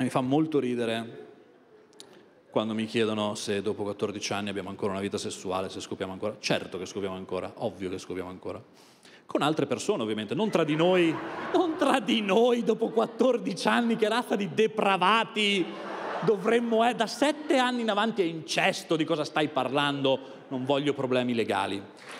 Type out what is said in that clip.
Mi fa molto ridere quando mi chiedono se dopo 14 anni abbiamo ancora una vita sessuale, se scopriamo ancora. Certo che scopriamo ancora, ovvio che scopriamo ancora. Con altre persone ovviamente, non tra di noi, non tra di noi dopo 14 anni, che razza di depravati dovremmo essere. Eh, da 7 anni in avanti è incesto, di cosa stai parlando? Non voglio problemi legali.